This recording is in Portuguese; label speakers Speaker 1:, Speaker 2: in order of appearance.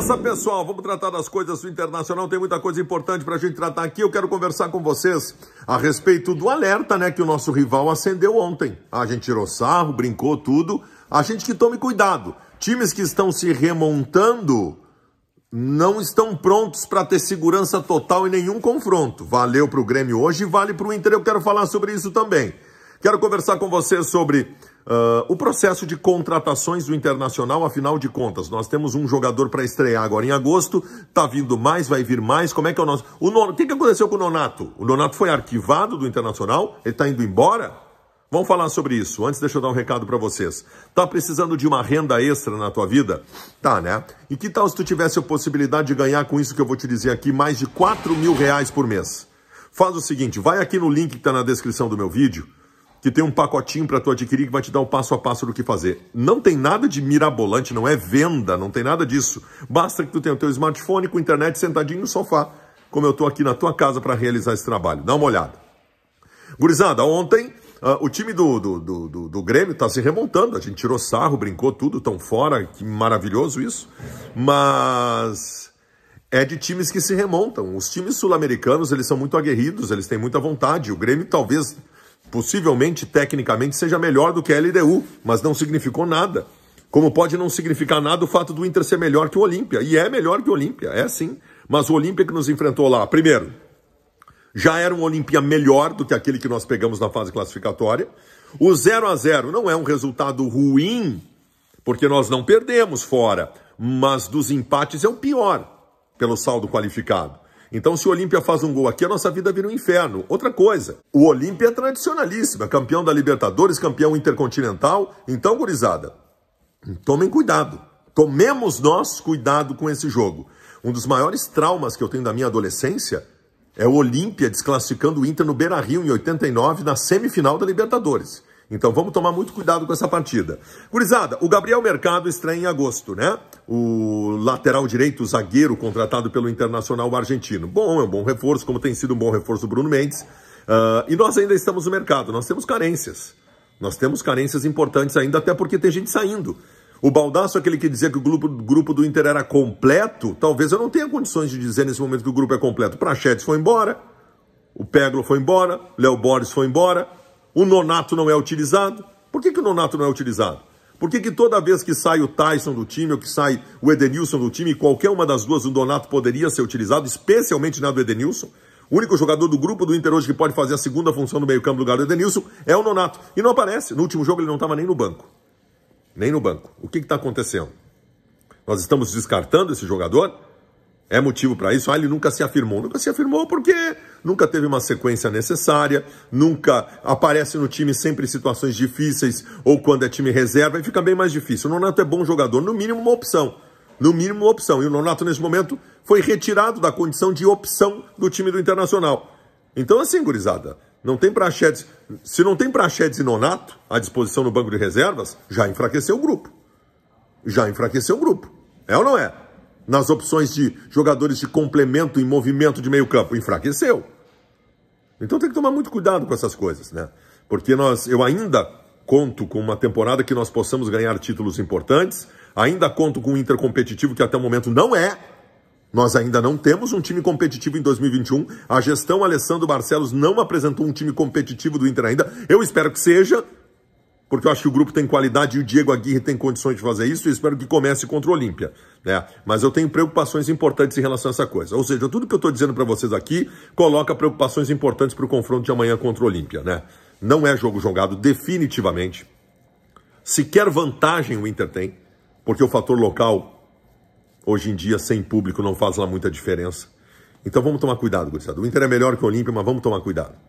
Speaker 1: Beleza, pessoal? Vamos tratar das coisas do internacional. Tem muita coisa importante para a gente tratar aqui. Eu quero conversar com vocês a respeito do alerta né, que o nosso rival acendeu ontem. A gente tirou sarro, brincou tudo. A gente que tome cuidado. Times que estão se remontando não estão prontos para ter segurança total em nenhum confronto. Valeu para o Grêmio hoje e vale para o Inter. Eu quero falar sobre isso também. Quero conversar com vocês sobre Uh, o processo de contratações do Internacional, afinal de contas, nós temos um jogador para estrear agora em agosto, tá vindo mais, vai vir mais, como é que é o nosso... O, non... o que, que aconteceu com o Nonato? O Nonato foi arquivado do Internacional? Ele está indo embora? Vamos falar sobre isso. Antes, deixa eu dar um recado para vocês. Tá precisando de uma renda extra na tua vida? Tá, né? E que tal se tu tivesse a possibilidade de ganhar com isso que eu vou te dizer aqui, mais de 4 mil reais por mês? Faz o seguinte, vai aqui no link que está na descrição do meu vídeo, que tem um pacotinho para tu adquirir que vai te dar o passo a passo do que fazer. Não tem nada de mirabolante, não é venda, não tem nada disso. Basta que tu tenha o teu smartphone com internet sentadinho no sofá, como eu estou aqui na tua casa para realizar esse trabalho. Dá uma olhada. Gurizada, ontem uh, o time do, do, do, do, do Grêmio está se remontando. A gente tirou sarro, brincou tudo, tão fora, que maravilhoso isso. Mas é de times que se remontam. Os times sul-americanos, eles são muito aguerridos, eles têm muita vontade. O Grêmio talvez Possivelmente, tecnicamente, seja melhor do que a LDU, mas não significou nada. Como pode não significar nada o fato do Inter ser melhor que o Olímpia. E é melhor que o Olímpia, é sim. Mas o Olímpia que nos enfrentou lá, primeiro, já era um Olímpia melhor do que aquele que nós pegamos na fase classificatória. O 0 a 0 não é um resultado ruim, porque nós não perdemos fora, mas dos empates é o pior pelo saldo qualificado. Então, se o Olímpia faz um gol aqui, a nossa vida vira um inferno. Outra coisa, o Olímpia é tradicionalíssimo, é campeão da Libertadores, campeão intercontinental. Então, gurizada, tomem cuidado. Tomemos nós cuidado com esse jogo. Um dos maiores traumas que eu tenho da minha adolescência é o Olímpia desclassificando o Inter no Beira-Rio em 89 na semifinal da Libertadores. Então vamos tomar muito cuidado com essa partida. Gurizada, o Gabriel Mercado estreia em agosto, né? O lateral direito, zagueiro, contratado pelo Internacional Argentino. Bom, é um bom reforço, como tem sido um bom reforço o Bruno Mendes. Uh, e nós ainda estamos no mercado, nós temos carências. Nós temos carências importantes ainda, até porque tem gente saindo. O Baldaço, aquele que dizia que o grupo, grupo do Inter era completo, talvez eu não tenha condições de dizer nesse momento que o grupo é completo. Prachetes foi embora, o Peglo foi embora, Léo Borges foi embora, o nonato não é utilizado. Por que, que o nonato não é utilizado? Por que, que toda vez que sai o Tyson do time ou que sai o Edenilson do time, qualquer uma das duas, o nonato poderia ser utilizado, especialmente na do Edenilson? O único jogador do grupo do Inter hoje que pode fazer a segunda função no meio-campo do lugar do Edenilson é o Nonato. E não aparece. No último jogo ele não estava nem no banco. Nem no banco. O que está acontecendo? Nós estamos descartando esse jogador? é motivo para isso? Ah, ele nunca se afirmou. Nunca se afirmou porque nunca teve uma sequência necessária, nunca aparece no time sempre em situações difíceis ou quando é time reserva e fica bem mais difícil. O Nonato é bom jogador, no mínimo uma opção. No mínimo uma opção. E o Nonato, nesse momento, foi retirado da condição de opção do time do Internacional. Então, assim, gurizada, não tem Praxedes. Se não tem Praxedes e Nonato à disposição no banco de reservas, já enfraqueceu o grupo. Já enfraqueceu o grupo. É ou não é? nas opções de jogadores de complemento em movimento de meio campo. Enfraqueceu. Então tem que tomar muito cuidado com essas coisas, né? Porque nós, eu ainda conto com uma temporada que nós possamos ganhar títulos importantes, ainda conto com um Inter competitivo que até o momento não é. Nós ainda não temos um time competitivo em 2021. A gestão Alessandro Barcelos não apresentou um time competitivo do Inter ainda. Eu espero que seja, porque eu acho que o grupo tem qualidade e o Diego Aguirre tem condições de fazer isso, e espero que comece contra o Olímpia. Né? Mas eu tenho preocupações importantes em relação a essa coisa. Ou seja, tudo que eu estou dizendo para vocês aqui coloca preocupações importantes para o confronto de amanhã contra o Olímpia. Né? Não é jogo jogado definitivamente. Sequer vantagem o Inter tem, porque o fator local, hoje em dia, sem público, não faz lá muita diferença. Então vamos tomar cuidado, Gustavo. O Inter é melhor que o Olímpia, mas vamos tomar cuidado.